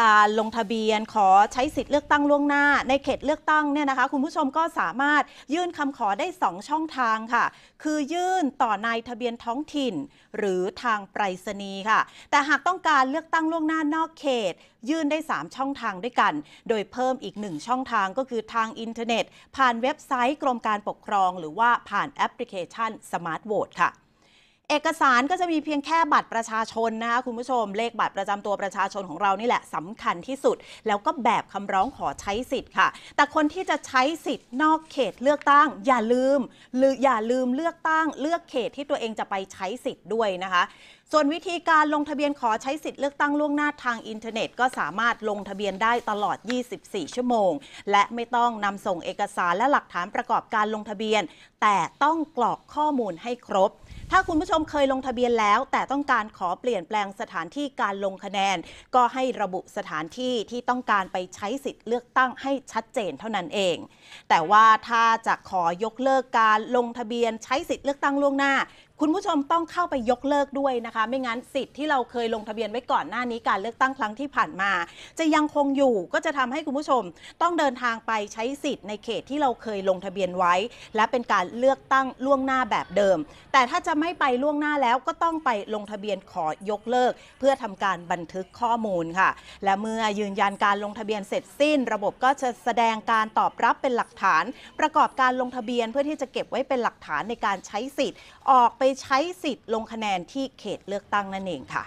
การลงทะเบียนขอใช้สิทธิ์เลือกตั้งล่วงหน้า ในเขตเลือกตั้งเนี่ยนะคะ คุณผู้ชมก็สามารถยื่นคำขอได้ 2 ช่องทางค่ะ คือยื่นต่อนายทะเบียนท้องถิ่น หรือทางไปรษณีย์ค่ะ แต่หากต้องการเลือกตั้งล่วงหน้านอกเขต ยื่นได้3ช่องทางด้วยกัน โดยเพิ่มอีก1ช่องทางก็คือทางอินเทอร์เน็ต ผ่านเว็บไซต์กรมการปกครองหรือว่าผ่านแอปพลิเคชันสมาร์ทโหวตค่ะเอกสารก็จะมีเพียงแค่บัตรประชาชนนะคะคุณผู้ชม เลขบัตรประจำตัวประชาชนของเรานี่แหละ สำคัญที่สุด แล้วก็แบบคำร้องขอใช้สิทธิ์ค่ะ แต่คนที่จะใช้สิทธิ์ นอกเขตเลือกตั้ง อย่าลืม หรืออย่าลืมเลือกตั้งเลือกเขตที่ตัวเองจะไปใช้สิทธิ์ด้วยนะคะส่วนวิธีการลงทะเบียนขอใช้สิทธิ์เลือกตั้งล่วงหน้าทางอินเทอร์เน็ต ก็สามารถลงทะเบียนได้ตลอด 24 ชั่วโมง และไม่ต้องนำส่งเอกสารและหลักฐานประกอบการลงทะเบียน แต่ต้องกรอกข้อมูลให้ครบ ถ้าคุณผู้ชมเคยลงทะเบียนแล้ว แต่ต้องการขอเปลี่ยนแปลงสถานที่การลงคะแนน ก็ให้ระบุสถานที่ที่ต้องการไปใช้สิทธิ์เลือกตั้งให้ชัดเจนเท่านั้นเอง แต่ว่าถ้าจะขอยกเลิกการลงทะเบียนใช้สิทธิ์เลือกตั้งล่วงหน้าคุณผู้ชมต้องเข้าไปยกเลิกด้วยนะคะ ไม่งั้นสิทธิ์ที่เราเคยลงทะเบียนไว้ก่อนหน้านี้การเลือกตั้งครั้งที่ผ่านมา จะยังคงอยู่ก็จะทำให้คุณผู้ชมต้องเดินทางไปใช้สิทธิ์ในเขตที่เราเคยลงทะเบียนไว้ และเป็นการเลือกตั้งล่วงหน้าแบบเดิม แต่ถ้าจะไม่ไปล่วงหน้าแล้วก็ต้องไปลงทะเบียนขอยกเลิก เพื่อทำการบันทึกข้อมูลค่ะ และเมื่อยืนยันการลงทะเบียนเสร็จสิ้น ระบบก็จะแสดงการตอบรับเป็นหลักฐาน ประกอบการลงทะเบียน เพื่อที่จะเก็บไว้เป็นหลักฐานในการใช้สิทธิ์ออกไปใช้สิทธิ์ลงคะแนนที่เขตเลือกตั้งนั่นเองค่ะ